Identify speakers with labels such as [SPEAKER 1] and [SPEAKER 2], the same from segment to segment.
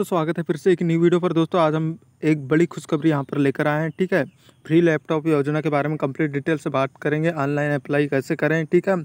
[SPEAKER 1] दोस्तों स्वागत है फिर से एक न्यू वीडियो पर दोस्तों आज हम एक बड़ी खुशखबरी यहाँ पर लेकर आए हैं ठीक है फ्री लैपटॉप योजना के बारे में कंप्लीट डिटेल से बात करेंगे ऑनलाइन अप्लाई कैसे करें ठीक है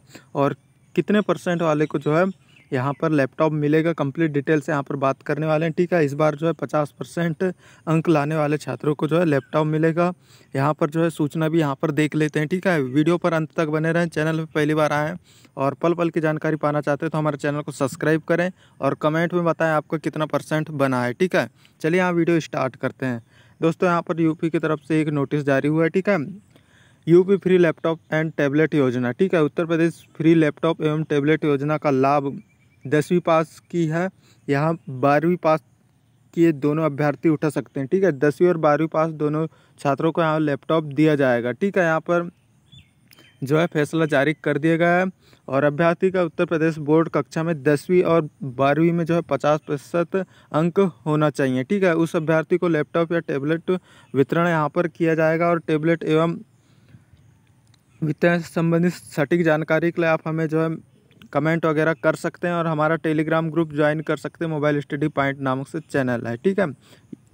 [SPEAKER 1] और कितने परसेंट वाले को जो है यहाँ पर लैपटॉप मिलेगा कंप्लीट डिटेल से यहाँ पर बात करने वाले हैं ठीक है इस बार जो है पचास परसेंट अंक लाने वाले छात्रों को जो है लैपटॉप मिलेगा यहाँ पर जो है सूचना भी यहाँ पर देख लेते हैं ठीक है वीडियो पर अंत तक बने रहें चैनल पर पहली बार आएँ और पल पल की जानकारी पाना चाहते हैं तो हमारे चैनल को सब्सक्राइब करें और कमेंट में बताएँ आपको कितना परसेंट बना है ठीक है चलिए यहाँ वीडियो स्टार्ट करते हैं दोस्तों यहाँ पर यूपी की तरफ से एक नोटिस जारी हुआ है ठीक है UP free laptop and tablet योजना ठीक है उत्तर प्रदेश फ्री लैपटॉप एवं टैबलेट योजना का लाभ दसवीं पास की है यहाँ बारहवीं पास किए दोनों अभ्यर्थी उठा सकते हैं ठीक है दसवीं और बारहवीं पास दोनों छात्रों को यहाँ लैपटॉप दिया जाएगा ठीक है यहाँ पर जो है फैसला जारी कर दिया गया है और अभ्यर्थी का उत्तर प्रदेश बोर्ड कक्षा में दसवीं और बारहवीं में जो है पचास प्रतिशत अंक होना चाहिए ठीक है उस अभ्यर्थी को लैपटॉप या टैबलेट वितरण यहाँ पर किया जाएगा और टैबलेट एवं वितरण से संबंधित सटीक जानकारी के लिए आप हमें जो है कमेंट वगैरह कर सकते हैं और हमारा टेलीग्राम ग्रुप ज्वाइन कर सकते हैं मोबाइल स्टडी पॉइंट नामक से चैनल है ठीक है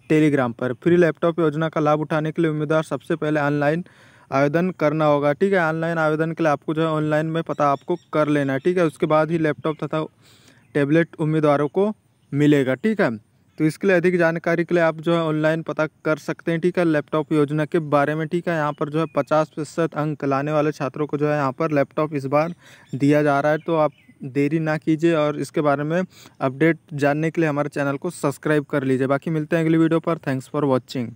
[SPEAKER 1] टेलीग्राम पर फ्री लैपटॉप योजना का लाभ उठाने के लिए उम्मीदवार सबसे पहले ऑनलाइन आवेदन करना होगा ठीक है ऑनलाइन आवेदन के लिए आपको जो है ऑनलाइन में पता आपको कर लेना है ठीक है उसके बाद ही लैपटॉप तथा टेबलेट उम्मीदवारों को मिलेगा ठीक है तो इसके लिए अधिक जानकारी के लिए आप जो है ऑनलाइन पता कर सकते हैं ठीक है लैपटॉप योजना के बारे में ठीक है यहाँ पर जो है पचास प्रतिशत अंक लाने वाले छात्रों को जो है यहाँ पर लैपटॉप इस बार दिया जा रहा है तो आप देरी ना कीजिए और इसके बारे में अपडेट जानने के लिए हमारे चैनल को सब्सक्राइब कर लीजिए बाकी मिलते हैं अगली वीडियो पर थैंक्स फॉर वॉचिंग